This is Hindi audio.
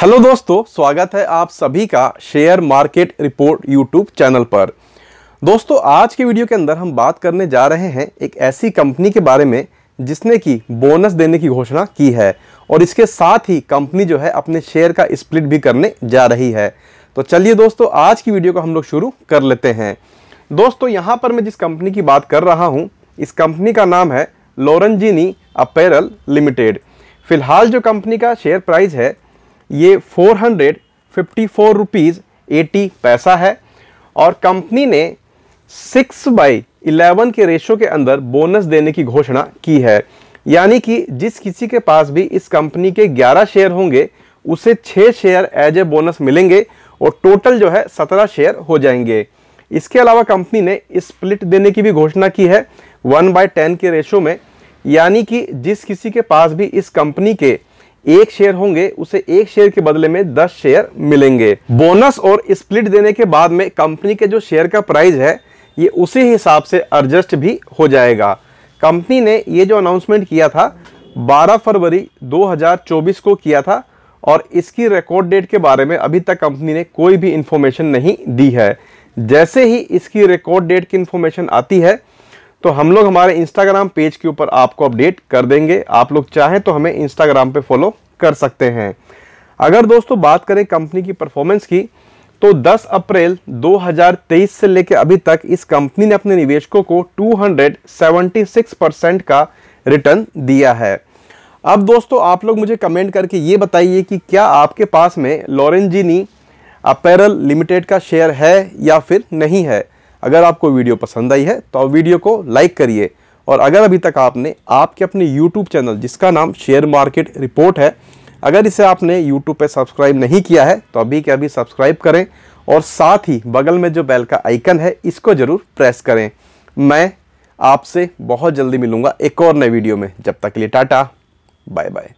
हेलो दोस्तों स्वागत है आप सभी का share market report YouTube channel पर दोस्तों आज के वीडियो के अंदर हम बात करने जा रहे हैं एक ऐसी कंपनी के बारे में जिसने की बोनस देने की घोषणा की है और इसके साथ ही कंपनी जो है अपने शेयर का स्प्लिट भी करने जा रही है तो चलिए दोस्तों आज की वीडियो को हम लोग शुरू कर लेते हैं दोस्तों यहाँ पर मैं जिस कंपनी की बात कर रहा हूँ इस कंपनी का नाम है लोरनजीनी अपेरल लिमिटेड फिलहाल जो कंपनी का शेयर प्राइस है ये four hundred fifty four rupees eighty पैसा है और कंपनी ने सिक्स बाई इलेवन के रेशो के अंदर बोनस देने की घोषणा की है यानी कि जिस किसी के पास भी इस कंपनी के 11 शेयर होंगे उसे 6 शेयर एज ए बोनस मिलेंगे और टोटल जो है 17 शेयर हो जाएंगे इसके अलावा कंपनी ने स्प्लिट देने की भी घोषणा की है वन बाय टेन के रेशो में यानी कि जिस किसी के पास भी इस कंपनी के एक शेयर होंगे उसे एक शेयर के बदले में दस शेयर मिलेंगे बोनस और स्प्लिट देने के बाद में कंपनी के जो शेयर का प्राइस है ये उसी हिसाब से एडजस्ट भी हो जाएगा कंपनी ने ये जो अनाउंसमेंट किया था 12 फरवरी 2024 को किया था और इसकी रिकॉर्ड डेट के बारे में अभी तक कंपनी ने कोई भी इन्फॉर्मेशन नहीं दी है जैसे ही इसकी रिकॉर्ड डेट की इन्फॉर्मेशन आती है तो हम लोग हमारे इंस्टाग्राम पेज के ऊपर आपको अपडेट कर देंगे आप लोग चाहें तो हमें इंस्टाग्राम पे फॉलो कर सकते हैं अगर दोस्तों बात करें कंपनी की परफॉर्मेंस की तो 10 अप्रैल 2023 से लेकर अभी तक इस कंपनी ने अपने निवेशकों को 276 परसेंट का रिटर्न दिया है अब दोस्तों आप लोग मुझे कमेंट करके ये बताइए कि क्या आपके पास में लॉरेंजिनी अपैरल लिमिटेड का शेयर है या फिर नहीं है अगर आपको वीडियो पसंद आई है तो वीडियो को लाइक करिए और अगर अभी तक आपने आपके अपने YouTube चैनल जिसका नाम शेयर मार्केट रिपोर्ट है अगर इसे आपने YouTube पर सब्सक्राइब नहीं किया है तो अभी के अभी सब्सक्राइब करें और साथ ही बगल में जो बेल का आइकन है इसको ज़रूर प्रेस करें मैं आपसे बहुत जल्दी मिलूंगा एक और नए वीडियो में जब तक के लिए टाटा बाय बाय